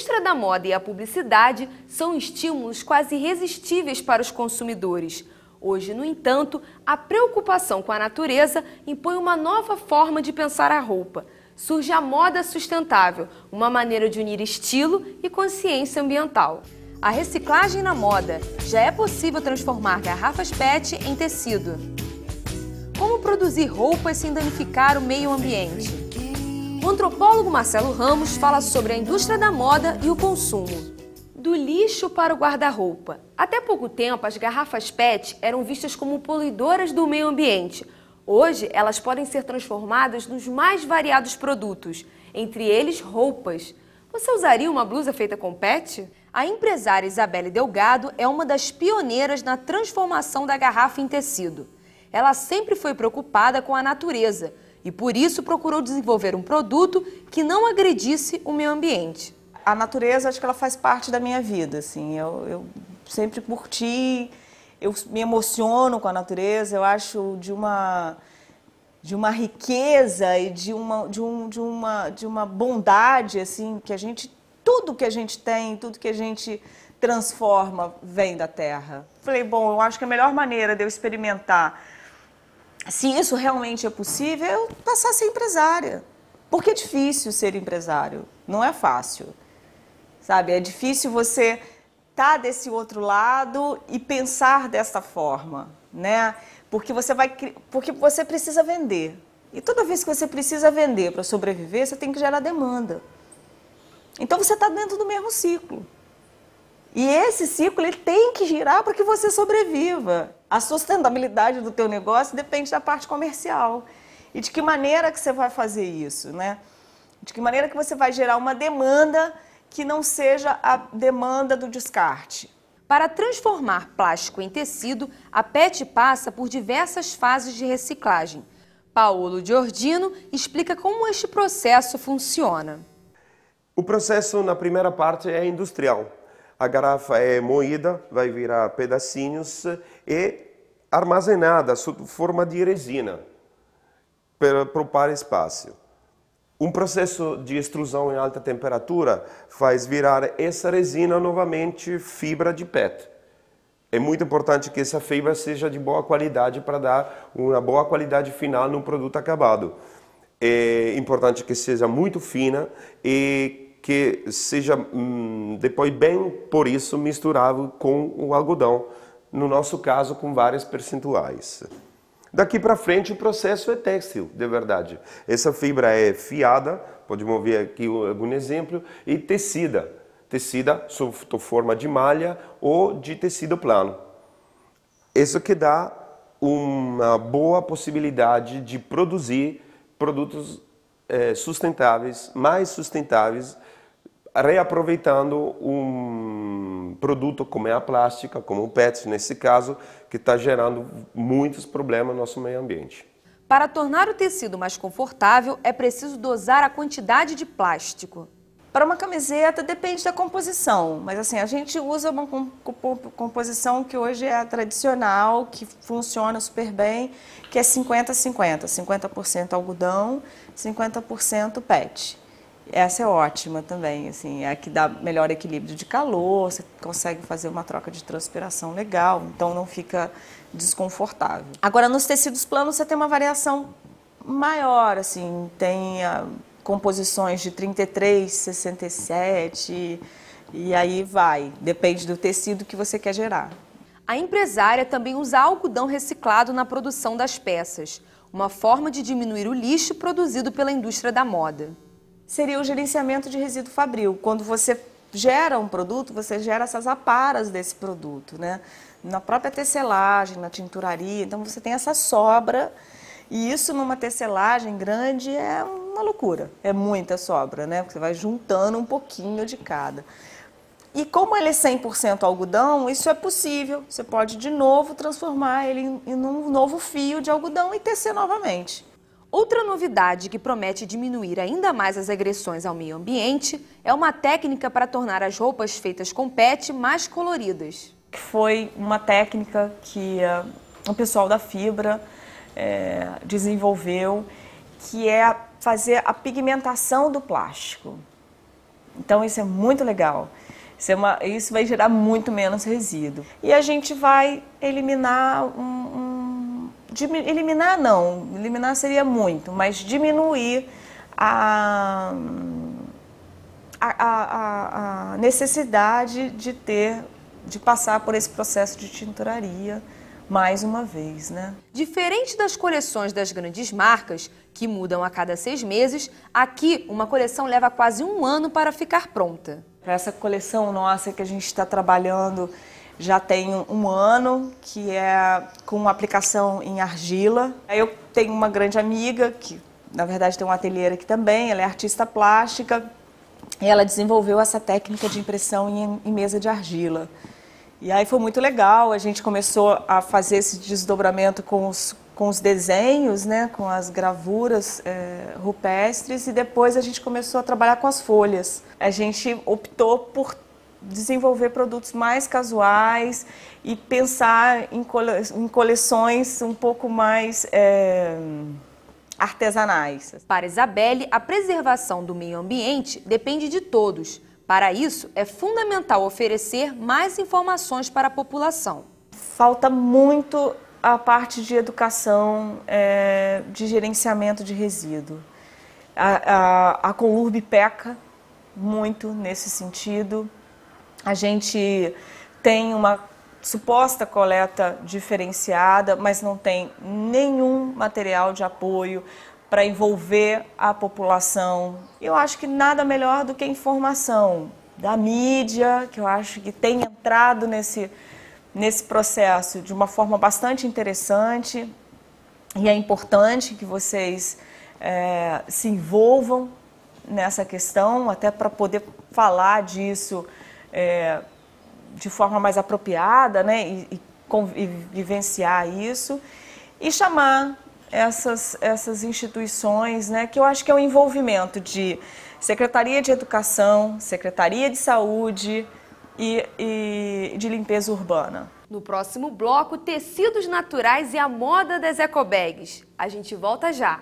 indústria da moda e a publicidade são estímulos quase irresistíveis para os consumidores. Hoje, no entanto, a preocupação com a natureza impõe uma nova forma de pensar a roupa. Surge a moda sustentável, uma maneira de unir estilo e consciência ambiental. A reciclagem na moda. Já é possível transformar garrafas PET em tecido. Como produzir roupas sem danificar o meio ambiente? O antropólogo Marcelo Ramos fala sobre a indústria da moda e o consumo. Do lixo para o guarda-roupa. Até pouco tempo, as garrafas PET eram vistas como poluidoras do meio ambiente. Hoje, elas podem ser transformadas nos mais variados produtos, entre eles roupas. Você usaria uma blusa feita com PET? A empresária Isabelle Delgado é uma das pioneiras na transformação da garrafa em tecido. Ela sempre foi preocupada com a natureza e por isso procurou desenvolver um produto que não agredisse o meio ambiente. A natureza acho que ela faz parte da minha vida, assim, eu, eu sempre curti, eu me emociono com a natureza, eu acho de uma de uma riqueza e de uma de, um, de uma de uma bondade assim que a gente tudo que a gente tem, tudo que a gente transforma vem da terra. Falei, bom, eu acho que a melhor maneira de eu experimentar se isso realmente é possível, eu passar a ser empresária. Porque é difícil ser empresário, não é fácil. Sabe, é difícil você estar tá desse outro lado e pensar dessa forma, né? Porque você vai porque você precisa vender. E toda vez que você precisa vender para sobreviver, você tem que gerar demanda. Então você está dentro do mesmo ciclo. E esse ciclo ele tem que girar para que você sobreviva. A sustentabilidade do teu negócio depende da parte comercial. E de que maneira que você vai fazer isso, né? De que maneira que você vai gerar uma demanda que não seja a demanda do descarte. Para transformar plástico em tecido, a PET passa por diversas fases de reciclagem. Paulo Giordino explica como este processo funciona. O processo na primeira parte é industrial, a garrafa é moída, vai virar pedacinhos e armazenada sob forma de resina para poupar espaço. Um processo de extrusão em alta temperatura faz virar essa resina novamente fibra de PET. É muito importante que essa fibra seja de boa qualidade para dar uma boa qualidade final no produto acabado. É importante que seja muito fina e que seja hum, depois bem por isso misturado com o algodão, no nosso caso com várias percentuais. Daqui para frente o processo é têxtil, de verdade. Essa fibra é fiada, podemos ver aqui algum exemplo, e tecida. Tecida sob forma de malha ou de tecido plano. Isso que dá uma boa possibilidade de produzir produtos é, sustentáveis, mais sustentáveis reaproveitando um produto como é a plástica, como o PET nesse caso, que está gerando muitos problemas no nosso meio ambiente. Para tornar o tecido mais confortável, é preciso dosar a quantidade de plástico. Para uma camiseta, depende da composição, mas assim, a gente usa uma composição que hoje é tradicional, que funciona super bem, que é 50-50, 50%, -50, 50 algodão, 50% PET. Essa é ótima também, assim, é a que dá melhor equilíbrio de calor, você consegue fazer uma troca de transpiração legal, então não fica desconfortável. Agora, nos tecidos planos você tem uma variação maior, assim, tem a, ah, composições de 33, 67, e aí vai, depende do tecido que você quer gerar. A empresária também usa algodão reciclado na produção das peças, uma forma de diminuir o lixo produzido pela indústria da moda seria o gerenciamento de resíduo fabril. Quando você gera um produto, você gera essas aparas desse produto, né? Na própria tecelagem, na tinturaria, então você tem essa sobra e isso numa tecelagem grande é uma loucura, é muita sobra, né? Porque você vai juntando um pouquinho de cada. E como ele é 100% algodão, isso é possível. Você pode de novo transformar ele em, em um novo fio de algodão e tecer novamente. Outra novidade que promete diminuir ainda mais as agressões ao meio ambiente é uma técnica para tornar as roupas feitas com PET mais coloridas. Foi uma técnica que uh, o pessoal da Fibra é, desenvolveu, que é fazer a pigmentação do plástico. Então isso é muito legal. Isso, é uma, isso vai gerar muito menos resíduo. E a gente vai eliminar um, um eliminar não, eliminar seria muito, mas diminuir a, a, a, a necessidade de ter, de passar por esse processo de tinturaria mais uma vez, né? Diferente das coleções das grandes marcas, que mudam a cada seis meses, aqui uma coleção leva quase um ano para ficar pronta. Para essa coleção nossa que a gente está trabalhando já tem um ano, que é com aplicação em argila. Eu tenho uma grande amiga, que na verdade tem um ateliê aqui também, ela é artista plástica, e ela desenvolveu essa técnica de impressão em, em mesa de argila. E aí foi muito legal, a gente começou a fazer esse desdobramento com os, com os desenhos, né, com as gravuras é, rupestres, e depois a gente começou a trabalhar com as folhas. A gente optou por desenvolver produtos mais casuais e pensar em, cole, em coleções um pouco mais é, artesanais. Para Isabelle, a preservação do meio ambiente depende de todos. Para isso, é fundamental oferecer mais informações para a população. Falta muito a parte de educação, é, de gerenciamento de resíduo. A, a, a peca muito nesse sentido a gente tem uma suposta coleta diferenciada, mas não tem nenhum material de apoio para envolver a população. Eu acho que nada melhor do que informação da mídia, que eu acho que tem entrado nesse, nesse processo de uma forma bastante interessante e é importante que vocês é, se envolvam nessa questão, até para poder falar disso é, de forma mais apropriada, né? E, e, e vivenciar isso e chamar essas, essas instituições, né, que eu acho que é o envolvimento de Secretaria de Educação, Secretaria de Saúde e, e, de Limpeza Urbana. No próximo bloco, tecidos naturais e a moda das ecobags. A gente volta já.